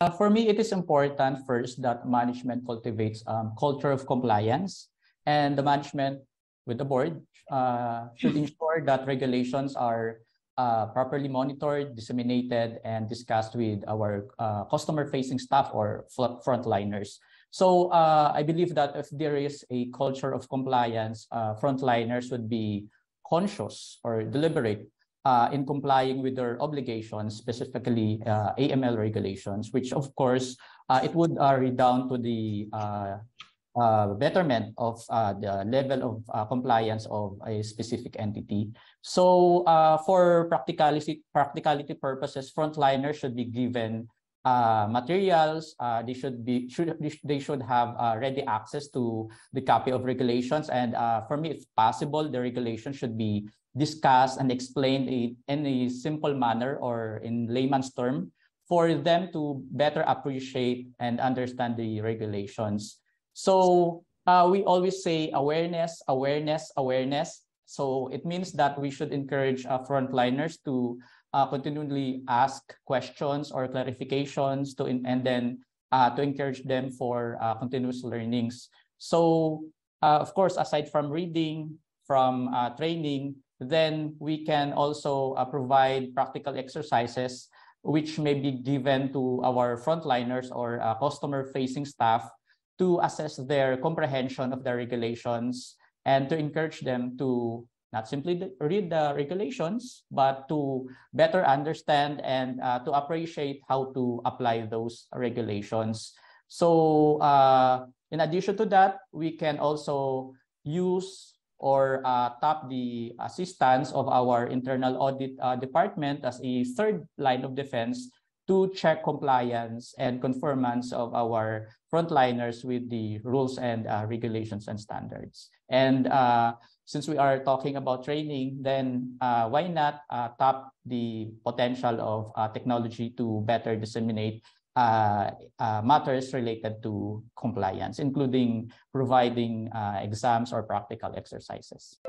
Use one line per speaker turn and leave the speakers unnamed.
Uh, for me, it is important first that management cultivates um, culture of compliance and the management with the board uh, should ensure that regulations are uh, properly monitored, disseminated, and discussed with our uh, customer-facing staff or frontliners. So uh, I believe that if there is a culture of compliance, uh, frontliners would be conscious or deliberate uh, in complying with their obligations, specifically uh, AML regulations, which of course uh, it would uh, redound to the uh, uh, betterment of the level of compliance of a specific entity. So for practicality, practicality purposes, frontliners should be given uh, materials. Uh, they should be should they should have uh, ready access to the copy of regulations. And uh, for me, if possible, the regulation should be discussed and explained in a simple manner or in layman's term for them to better appreciate and understand the regulations. So uh, we always say awareness, awareness, awareness. So it means that we should encourage uh, frontliners to uh, continually ask questions or clarifications to in, and then uh, to encourage them for uh, continuous learnings. So uh, of course, aside from reading, from uh, training, then we can also uh, provide practical exercises which may be given to our frontliners or customer-facing staff to assess their comprehension of the regulations and to encourage them to not simply read the regulations, but to better understand and uh, to appreciate how to apply those regulations. So uh, in addition to that, we can also use or uh, tap the assistance of our internal audit uh, department as a third line of defense to check compliance and conformance of our frontliners with the rules and uh, regulations and standards. And uh, since we are talking about training, then uh, why not uh, tap the potential of uh, technology to better disseminate uh, matters related to compliance, including providing exams or practical exercises.